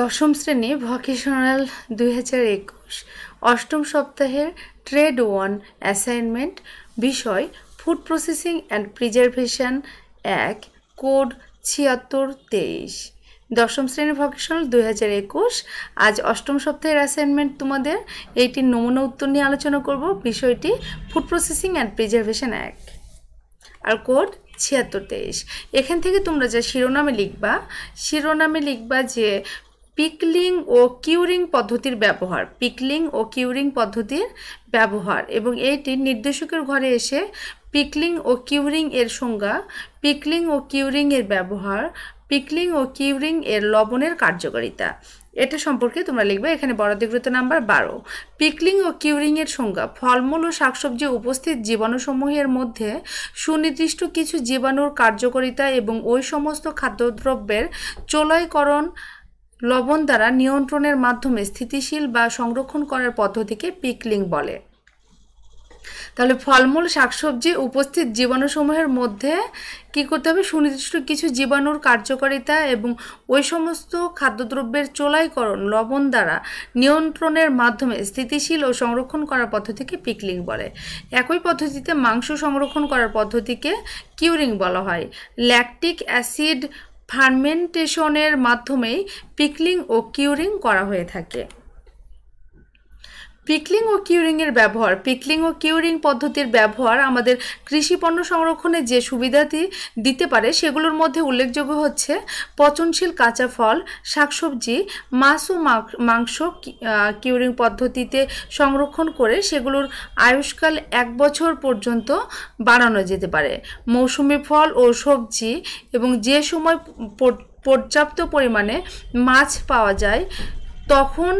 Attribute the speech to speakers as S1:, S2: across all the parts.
S1: দশম শ্রেণী ভকেশনাল দুই অষ্টম সপ্তাহের ট্রেড ওয়ান অ্যাসাইনমেন্ট বিষয় ফুড প্রসেসিং অ্যান্ড প্রিজার্ভেশন এক কোড ছিয়াত্তর তেইশ দশম শ্রেণী ভকেশনাল দুই আজ অষ্টম সপ্তাহের অ্যাসাইনমেন্ট তোমাদের এইটির নমুনা উত্তর নিয়ে আলোচনা করব বিষয়টি ফুড প্রসেসিং অ্যান্ড প্রিজার্ভেশন এক আর কোড ছিয়াত্তর তেইশ এখান থেকে তোমরা যা শিরোনামে লিখবা শিরোনামে লিখবা যে পিকলিং ও কিউরিং পদ্ধতির ব্যবহার পিকলিং ও কিউরিং পদ্ধতির ব্যবহার এবং এইটি নির্দেশকের ঘরে এসে পিকলিং ও কিউরিং এর সংজ্ঞা পিকলিং ও কিউরিং এর ব্যবহার পিকলিং ও কিউরিং এর লবণের কার্যকারিতা এটা সম্পর্কে তোমরা লিখবে এখানে বরাদিগ্রত নাম্বার বারো পিকলিং ও কিউরিংয়ের সংজ্ঞা ফলমূল ও শাকসবজি উপস্থিত জীবাণুসমূহের মধ্যে সুনির্দিষ্ট কিছু জীবাণুর কার্যকারিতা এবং ওই সমস্ত খাদ্যদ্রব্যের চোলাইকরণ লবণ দ্বারা নিয়ন্ত্রণের মাধ্যমে স্থিতিশীল বা সংরক্ষণ করার পদ্ধতিকে পিকলিং বলে তাহলে ফলমূল শাকসবজি উপস্থিত জীবাণুসমূহের মধ্যে কি করতে হবে সুনির্দিষ্ট কিছু জীবাণুর কার্যকারিতা এবং ওই সমস্ত খাদ্যদ্রব্যের চোলাইকরণ লবণ দ্বারা নিয়ন্ত্রণের মাধ্যমে স্থিতিশীল ও সংরক্ষণ করার পদ্ধতিকে পিকলিং বলে একই পদ্ধতিতে মাংস সংরক্ষণ করার পদ্ধতিকে কিউরিং বলা হয় ল্যাকটিক অ্যাসিড ফার্মেন্টেশনের মাধ্যমেই পিকলিং ও কিউরিং করা হয়ে থাকে পিকলিং ও কিউরিংয়ের ব্যবহার পিকলিং ও কিউরিং পদ্ধতির ব্যবহার আমাদের কৃষি পণ্য সংরক্ষণে যে সুবিধাটি দিতে পারে সেগুলোর মধ্যে উল্লেখযোগ্য হচ্ছে পচনশীল কাঁচা ফল শাকসবজি মাছ ও মাংস কিউরিং পদ্ধতিতে সংরক্ষণ করে সেগুলোর আয়ুষ্কাল এক বছর পর্যন্ত বাড়ানো যেতে পারে মৌসুমি ফল ও সবজি এবং যে সময় পর্যাপ্ত পরিমাণে মাছ পাওয়া যায় তখন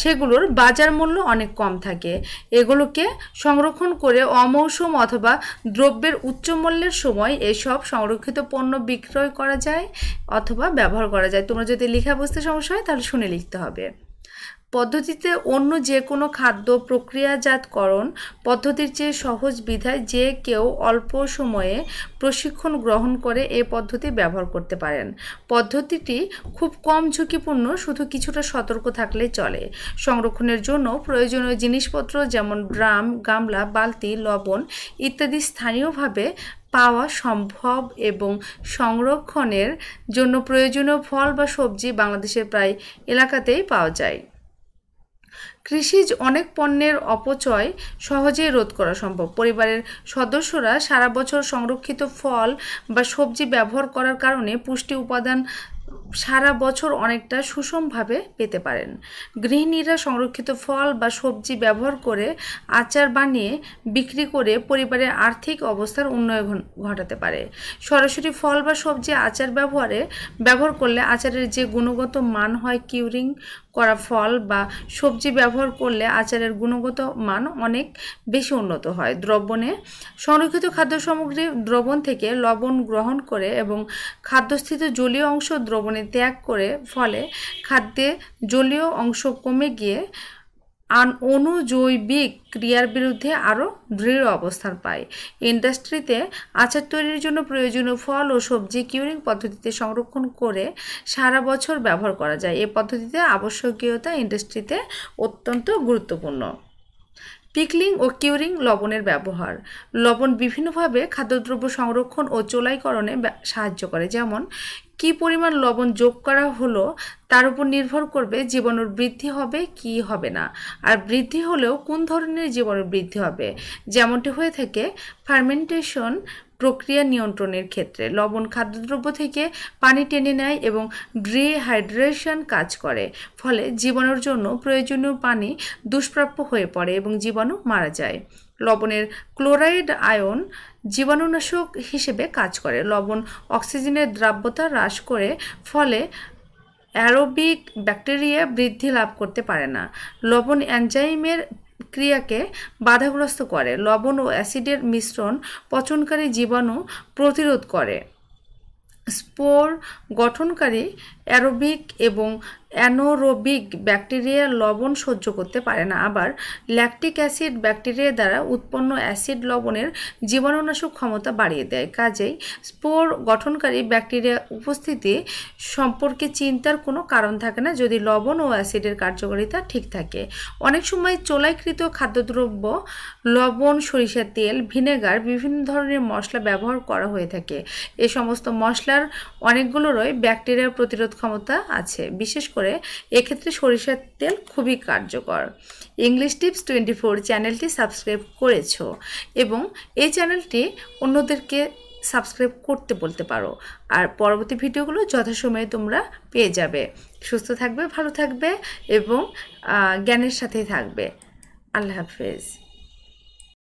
S1: সেগুলোর বাজার মূল্য অনেক কম থাকে এগুলোকে সংরক্ষণ করে অমৌসুম অথবা দ্রব্যের উচ্চ মূল্যের সময় এসব সংরক্ষিত পণ্য বিক্রয় করা যায় অথবা ব্যবহার করা যায় তোমরা যদি লেখা বুঝতে সমস্যা হয় তাহলে শুনে লিখতে হবে পদ্ধতিতে অন্য যে কোনো খাদ্য প্রক্রিয়াজাতকরণ পদ্ধতির চেয়ে সহজ বিধায় যে কেউ অল্প সময়ে প্রশিক্ষণ গ্রহণ করে এ পদ্ধতি ব্যবহার করতে পারেন পদ্ধতিটি খুব কম ঝুঁকিপূর্ণ শুধু কিছুটা সতর্ক থাকলে চলে সংরক্ষণের জন্য প্রয়োজনীয় জিনিসপত্র যেমন ড্রাম গামলা বালতি লবণ ইত্যাদি স্থানীয়ভাবে পাওয়া সম্ভব এবং সংরক্ষণের জন্য প্রয়োজনীয় ফল বা সবজি বাংলাদেশের প্রায় এলাকাতেই পাওয়া যায় কৃষিজ অনেক পণ্যের অপচয় সহজে রোধ করা সম্ভব পরিবারের সদস্যরা সারা বছর সংরক্ষিত ফল বা সবজি ব্যবহার করার কারণে পুষ্টি উপাদান সারা বছর অনেকটা সুষমভাবে পেতে পারেন গৃহিণীরা সংরক্ষিত ফল বা সবজি ব্যবহার করে আচার বানিয়ে বিক্রি করে পরিবারের আর্থিক অবস্থার উন্নয়ন ঘটাতে পারে সরাসরি ফল বা সবজি আচার ব্যবহারে ব্যবহার করলে আচারের যে গুণগত মান হয় কিউরিং করা ফল বা সবজি ব্যবহার করলে আচারের গুণগত মান অনেক বেশি উন্নত হয় দ্রবণে সংরক্ষিত খাদ্য সামগ্রী দ্রবণ থেকে লবণ গ্রহণ করে এবং খাদ্যস্থিত জলীয় অংশ দ্রবণে মানে ত্যাগ করে ফলে খাদ্যে জলীয় অংশ কমে গিয়ে আন অনুজৈবিক ক্রিয়ার বিরুদ্ধে আরও দৃঢ় অবস্থান পায় ইন্ডাস্ট্রিতে আচার তৈরির জন্য প্রয়োজনীয় ফল ও সবজি কিউরিং পদ্ধতিতে সংরক্ষণ করে সারা বছর ব্যবহার করা যায় এ পদ্ধতিতে আবশ্যকীয়তা ইন্ডাস্ট্রিতে অত্যন্ত গুরুত্বপূর্ণ পিকলিং ও কিউরিং লবণের ব্যবহার লবণ বিভিন্নভাবে খাদ্যদ্রব্য সংরক্ষণ ও চোলাইকরণে সাহায্য করে যেমন কি পরিমাণ লবণ যোগ করা হলো তার উপর নির্ভর করবে জীবাণুর বৃদ্ধি হবে কি হবে না আর বৃদ্ধি হলেও কোন ধরনের জীবাণু বৃদ্ধি হবে যেমনটি হয়ে থাকে ফার্মেন্টেশন প্রক্রিয়া নিয়ন্ত্রণের ক্ষেত্রে লবণ খাদ্যদ্রব্য থেকে পানি টেনে নেয় এবং ডিহাইড্রেশন কাজ করে ফলে জীবাণুর জন্য প্রয়োজনীয় পানি দুষ্প্রাপ্য হয়ে পড়ে এবং জীবাণু মারা যায় লবণের ক্লোরাইড আয়ন জীবাণুনাশক হিসেবে কাজ করে লবণ অক্সিজেনের দ্রাব্যতা হ্রাস করে ফলে অ্যারোবিক ব্যাকটেরিয়া বৃদ্ধি লাভ করতে পারে না লবণ অ্যানজাইমের ক্রিয়াকে বাধাগ্রস্ত করে লবণ ও অ্যাসিডের মিশ্রণ পচনকারী জীবাণু প্রতিরোধ করে স্পোর গঠনকারী অ্যারোবিক এবং অ্যানোরোবিক ব্যাকটেরিয়া লবণ সহ্য করতে পারে না আবার ল্যাকটিক অ্যাসিড ব্যাকটেরিয়া দ্বারা উৎপন্ন অ্যাসিড লবণের জীবাণুনাশক ক্ষমতা বাড়িয়ে দেয় কাজেই স্পোর গঠনকারী ব্যাকটেরিয়া উপস্থিতি সম্পর্কে চিন্তার কোনো কারণ থাকে না যদি লবণ ও অ্যাসিডের কার্যকারিতা ঠিক থাকে অনেক সময় চোলাইকৃত খাদ্যদ্রব্য লবণ সরিষার তেল ভিনেগার বিভিন্ন ধরনের মশলা ব্যবহার করা হয়ে থাকে এ সমস্ত মশলার অনেকগুলোরই ব্যাকটেরিয়ার প্রতিরোধ ক্ষমতা আছে বিশেষ করে করে এক্ষেত্রে সরিষার তেল খুবই কার্যকর ইংলিশ টিপস টোয়েন্টি ফোর চ্যানেলটি সাবস্ক্রাইব করেছো এবং এই চ্যানেলটি অন্যদেরকে সাবস্ক্রাইব করতে বলতে পারো আর পরবর্তী ভিডিওগুলো যথাসময়ে তোমরা পেয়ে যাবে সুস্থ থাকবে ভালো থাকবে এবং জ্ঞানের সাথেই থাকবে আল্লাহ হাফেজ